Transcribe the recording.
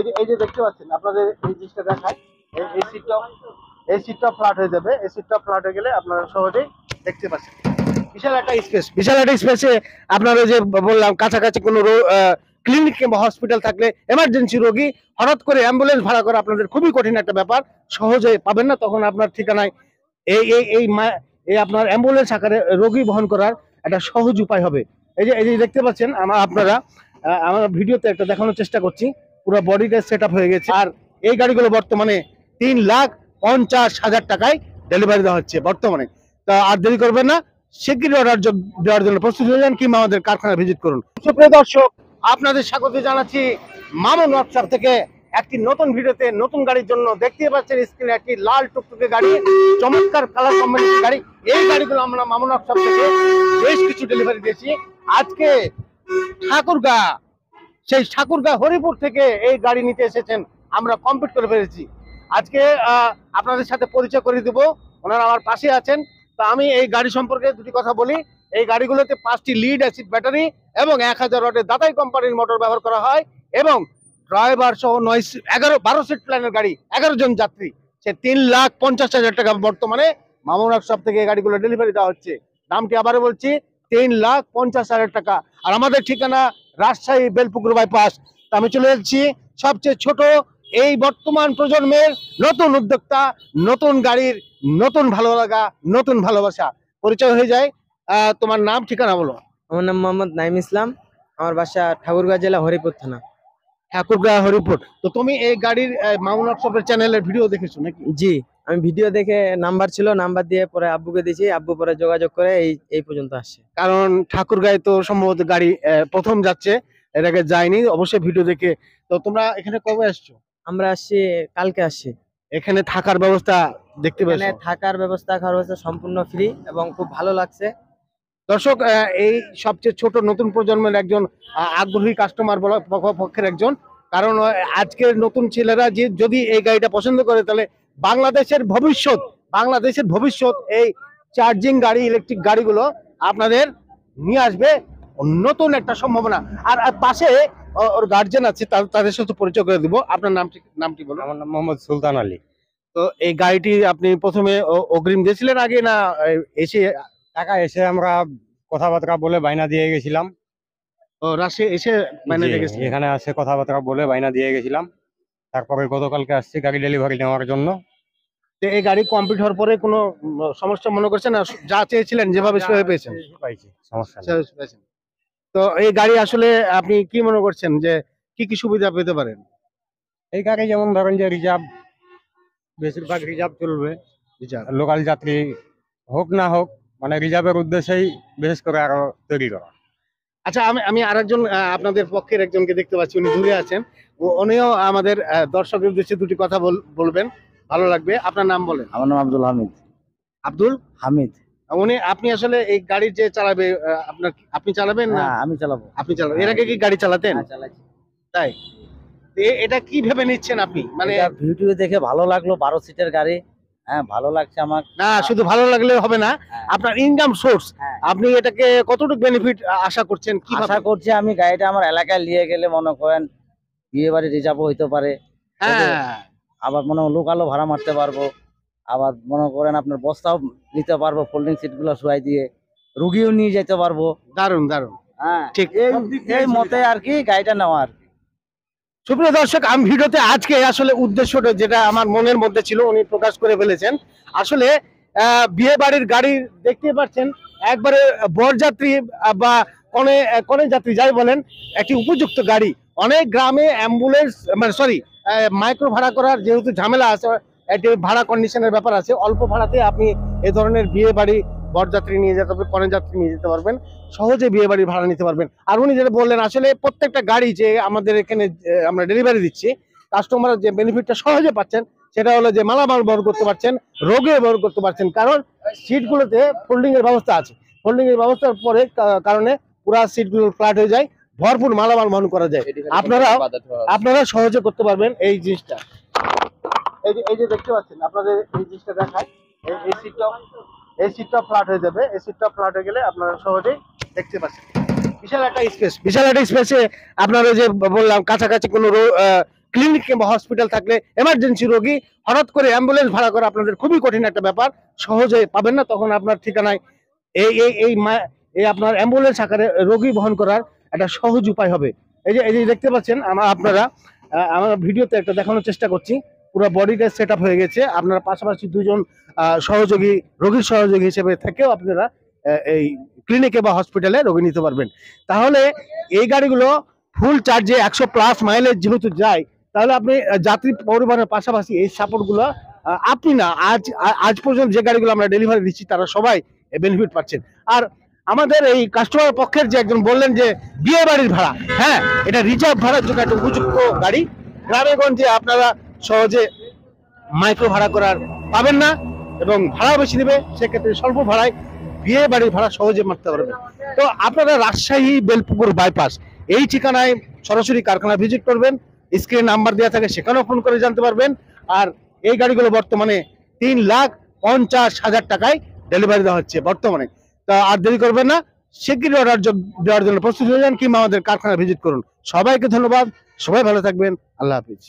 এই যে এই যে দেখতে পাচ্ছেন আপনাদের এই জিনিসটা দেখায় এই সিটটা এই সিটটা ফ্ল্যাট হয়ে যাবে এই সিটটা ফ্ল্যাট হয়ে গেলে আপনারা সহজেই দেখতে পাচ্ছেন বিশাল একটা স্পেস বিশাল একটা স্পেসে আপনারা যে বললাম কাছাকাছি কোনো ক্লিনিক কিংবা হসপিটাল থাকলে এমার্জেন্সি রোগী হঠাৎ করে অ্যাম্বুলেন্স ভাড়া করা আপনাদের খুবই কঠিন একটা ব্যাপার সহজে পাবেন না তখন আপনার ঠিকানায় এই এই এই এই আপনার অ্যাম্বুলেন্স আকারে রোগী বহন করার একটা সহজ উপায় হবে এই যে এই যে দেখতে পাচ্ছেন আমার আপনারা আমার ভিডিওতে একটা দেখানোর চেষ্টা করছি পুরো বডিটা সেট হয়ে গেছে আর এই গাড়িগুলো বর্তমানে তিন লাখ পঞ্চাশ হাজার টাকায় ডেলিভারি দেওয়া হচ্ছে বর্তমানে তা আর দেরি করবেন না শিগগিরই অর্ডার দেওয়ার জন্য প্রস্তুত হয়ে যান কিংবা আমাদের কারখানা ভিজিট করুন সুপ্রিয় দর্শক আপনাদের স্বাগত জানাচ্ছি মামুন ওয়ার্কশপ থেকে একটি নতুন ভিডিওতে নতুন গাড়ির জন্য দেখতে পাচ্ছেন স্ক্রিনে একটি লাল টুকটুকে গাড়ি চমৎকার কালার কম্বিনেশন গাড়ি এই গাড়িগুলো আমরা মামুন ওয়ার্কশপ থেকে বেশ কিছু ডেলিভারি দিয়েছি আজকে ঠাকুরগা সেই ঠাকুরগা হরিপুর থেকে এই গাড়ি নিতে এসেছেন আমরা কমপ্লিট করে ফেলেছি আজকে আপনাদের সাথে পরিচয় করে দেব ওনারা আমার পাশে আছেন তো আমি এই গাড়ি সম্পর্কে দুটি কথা বলি এই গাড়িগুলোতে পাঁচটি লিড অ্যাসিড ব্যাটারি এবং এক হাজার ওয়াটের দাতাই কোম্পানির মোটর ব্যবহার করা হয় এবং ড্রাইভার সহ নয় এগারো বারো সিট প্ল্যানের গাড়ি এগারো জন যাত্রী সে তিন লাখ পঞ্চাশ হাজার টাকা বর্তমানে মামুন সব থেকে এই গাড়িগুলো ডেলিভারি দেওয়া হচ্ছে দামটি আবারও বলছি তিন লাখ পঞ্চাশ হাজার টাকা আর আমাদের ঠিকানা রাজশাহী বেলপুকুর বাইপাস আমি চলে যাচ্ছি সবচেয়ে ছোট এই বর্তমান প্রজন্মের নতুন উদ্যোক্তা নতুন গাড়ির নতুন ভালো লাগা নতুন ভালোবাসা পরিচয় হয়ে যায় তোমার নাম ঠিকানা বলো আমার নাম মোহাম্মদ নাইম ইসলাম আমার বাসা ঠাকুরগাঁ জেলা হরিপুর থানা তো তুমি এই গাড়ির ভিডিও দেখেছো নাকি জি আমি ভিডিও দেখে নাম্বার ছিল নাম্বার দিয়ে পরে আব্বুকে দিয়েছি আব্বু পরে যোগাযোগ করে এই এই পর্যন্ত আসছে কারণ তো সম্ভবত গাড়ি প্রথম যাচ্ছে এর আগে যায়নি অবশ্যই ভিডিও দেখে তো তোমরা এখানে কবে আসছো আমরা আসছি কালকে আসছি এখানে থাকার ব্যবস্থা দেখতে পাচ্ছি থাকার ব্যবস্থা ব্যবস্থা সম্পূর্ণ ফ্রি এবং খুব ভালো লাগছে দর্শক এই সবচেয়ে ছোট নতুন প্রজন্মের একজন আগ্রহী কাস্টমার বলা পক্ষের একজন কারণ আজকের নতুন ছেলেরা যে যদি এই গাড়িটা পছন্দ করে তাহলে বাংলাদেশের ভবিষ্যৎ বাংলাদেশের ভবিষ্যৎ এই চার্জিং গাড়ি ইলেকট্রিক গাড়িগুলো আপনাদের নিয়ে আসবে নতুন একটা সম্ভাবনা আর পাশে ওর গার্জেন আছে তাদের সাথে পরিচয় করে দিব আপনার নামটি নামটি বলুন আমার নাম মোহাম্মদ সুলতান আলী তো এই গাড়িটি আপনি প্রথমে অগ্রিম দিয়েছিলেন আগে না এসে টাকা এসে আমরা কথাবার্তা বলে বাইনা দিয়ে গেছিলাম ও রাশিয়া এসে বাইনা দিয়ে এখানে আসে কথাবার্তা বলে বাইনা দিয়ে গেছিলাম তারপরে গতকালকে আসছি গাড়ি ডেলিভারি নেওয়ার জন্য তো এই গাড়ি কমপ্লিট হওয়ার পরে কোনো সমস্যা মনে করছেন যা চেয়েছিলেন যেভাবে সেভাবে পেয়েছেন সমস্যা তো এই গাড়ি আসলে আপনি কি মনে করছেন যে কি কি সুবিধা পেতে পারেন এই গাড়ি যেমন ধরেন যে রিজার্ভ বেশিরভাগ রিজার্ভ চলবে লোকাল যাত্রী হোক না হোক মানে রিজার্ভের উদ্দেশ্যেই বিশেষ করে আরো তৈরি করা আচ্ছা আমি আমি আরেকজন আপনাদের পক্ষের একজনকে দেখতে পাচ্ছি উনি দূরে আছেন উনিও আমাদের দর্শকের উদ্দেশ্যে দুটি কথা বলবেন ভালো লাগবে আপনার নাম বলেন আমার নাম আব্দুল হামিদ আব্দুল হামিদ উনি আপনি আসলে এই গাড়ির যে চালাবে আপনার আপনি চালাবেন না হ্যাঁ, আমি চালাবো আপনি চালাবেন এর আগে কি হ্যাঁ, গাড়ি চালাতেন হ্যাঁ, তাই এটা কি ভেবে নিচ্ছেন আপনি মানে ভিডিও দেখে ভালো লাগলো বারো সিটের গাড়ি হ্যাঁ ভালো লাগছে আমার না হ্যাঁ। শুধু ভালো লাগলে হবে না হ্যাঁ। আপনার ইনকাম হ্যাঁ। সোর্স আপনি এটাকে কতটুকু বেনিফিট আশা করছেন কি আশা করছি আমি গাড়িটা আমার এলাকায় নিয়ে গেলে মনে করেন বিয়ে বাড়ি রিজার্ভ হইতে পারে হ্যাঁ আবার মনে হয় লোকালও ভাড়া মারতে পারবো আবার মনে করেন আপনার বস্তাও নিতে পারবো ফোল্ডিং গুলো শুয়াই দিয়ে রুগীও নিয়ে যেতে পারবো দারুন দারুন হ্যাঁ ঠিক এই মতে আর কি গাড়িটা নেওয়া আর সুপ্রিয় দর্শক আমি ভিডিওতে আজকে আসলে উদ্দেশ্যটা যেটা আমার মনের মধ্যে ছিল উনি প্রকাশ করে ফেলেছেন আসলে বিয়ে বাড়ির গাড়ি দেখতে পাচ্ছেন একবারে বরযাত্রী বা কনে কনে যাত্রী যাই বলেন একটি উপযুক্ত গাড়ি অনেক গ্রামে অ্যাম্বুলেন্স মানে সরি মাইক্রো ভাড়া করার যেহেতু ঝামেলা আছে একটি ভাড়া কন্ডিশনের ব্যাপার আছে অল্প ভাড়াতে আপনি এ ধরনের বিয়ে বাড়ি বরযাত্রী নিয়ে যেতে পারবেন যাত্রী নিয়ে যেতে পারবেন সহজে বিয়ে বাড়ির ভাড়া নিতে পারবেন আর উনি যেটা বললেন আসলে প্রত্যেকটা গাড়ি যে আমাদের এখানে আমরা ডেলিভারি দিচ্ছি কাস্টমার যে বেনিফিটটা সহজে পাচ্ছেন সেটা হলো যে মালামাল বহন করতে পারছেন রোগে বহন করতে পারছেন কারণ সিটগুলোতে ফোল্ডিংয়ের ব্যবস্থা আছে ফোল্ডিংয়ের ব্যবস্থার পরে কারণে পুরা সিটগুলো ফ্ল্যাট হয়ে যায় ভরপুর মালামাল বহন করা যায় আপনারা আপনারা সহজে করতে পারবেন এই জিনিসটা এই যে দেখতে পাচ্ছেন আপনাদের এই জিনিসটা দেখায় এই সিটটা এই সিটটা ফ্ল্যাট হয়ে যাবে এই সিটটা ফ্ল্যাট হয়ে গেলে আপনারা সহজেই দেখতে পাচ্ছেন বিশাল একটা স্পেস বিশাল একটা স্পেসে আপনারা যে বললাম কাছাকাছি কোনো ক্লিনিক কিংবা হসপিটাল থাকলে এমার্জেন্সি রোগী হঠাৎ করে অ্যাম্বুলেন্স ভাড়া করা আপনাদের খুবই কঠিন একটা ব্যাপার সহজে পাবেন না তখন আপনার ঠিকানায় এই এই এই এই আপনার অ্যাম্বুলেন্স আকারে রোগী বহন করার একটা সহজ উপায় হবে এই যে এই যে দেখতে পাচ্ছেন আমার আপনারা আমার ভিডিওতে একটা দেখানোর চেষ্টা করছি পুরো বডিটা সেট হয়ে গেছে আপনারা পাশাপাশি দুজন সহযোগী রোগীর সহযোগী হিসেবে থেকেও আপনারা এই ক্লিনিকে বা হসপিটালে রোগী নিতে পারবেন তাহলে এই গাড়িগুলো ফুল চার্জে একশো প্লাস মাইলেজ যেহেতু যায় তাহলে আপনি যাত্রী পরিবহনের পাশাপাশি এই সাপোর্টগুলো আপনি না আজ আজ পর্যন্ত যে গাড়িগুলো আমরা ডেলিভারি দিচ্ছি তারা সবাই বেনিফিট পাচ্ছেন আর আমাদের এই কাস্টমার পক্ষের যে একজন বললেন যে বিয়ে বাড়ির ভাড়া হ্যাঁ এটা রিজার্ভ ভাড়ার জন্য একটা উপযুক্ত গাড়ি গ্রামেগঞ্জে আপনারা সহজে মাইক্রো ভাড়া করার পাবেন না এবং ভাড়া বেশি নেবে সেক্ষেত্রে স্বল্প ভাড়ায় বিয়ে বাড়ির ভাড়া সহজে মারতে পারবে তো আপনারা রাজশাহী বেলপুকুর বাইপাস এই ঠিকানায় সরাসরি কারখানা ভিজিট করবেন স্ক্রিনে নাম্বার দেওয়া থাকে সেখানেও ফোন করে জানতে পারবেন আর এই গাড়িগুলো বর্তমানে তিন লাখ পঞ্চাশ হাজার টাকায় ডেলিভারি দেওয়া হচ্ছে বর্তমানে তা আর দেরি করবেন না শিগগিরই অর্ডার দেওয়ার জন্য প্রস্তুত হয়ে যান কিংবা আমাদের কারখানা ভিজিট করুন সবাইকে ধন্যবাদ সবাই ভালো থাকবেন আল্লাহ হাফিজ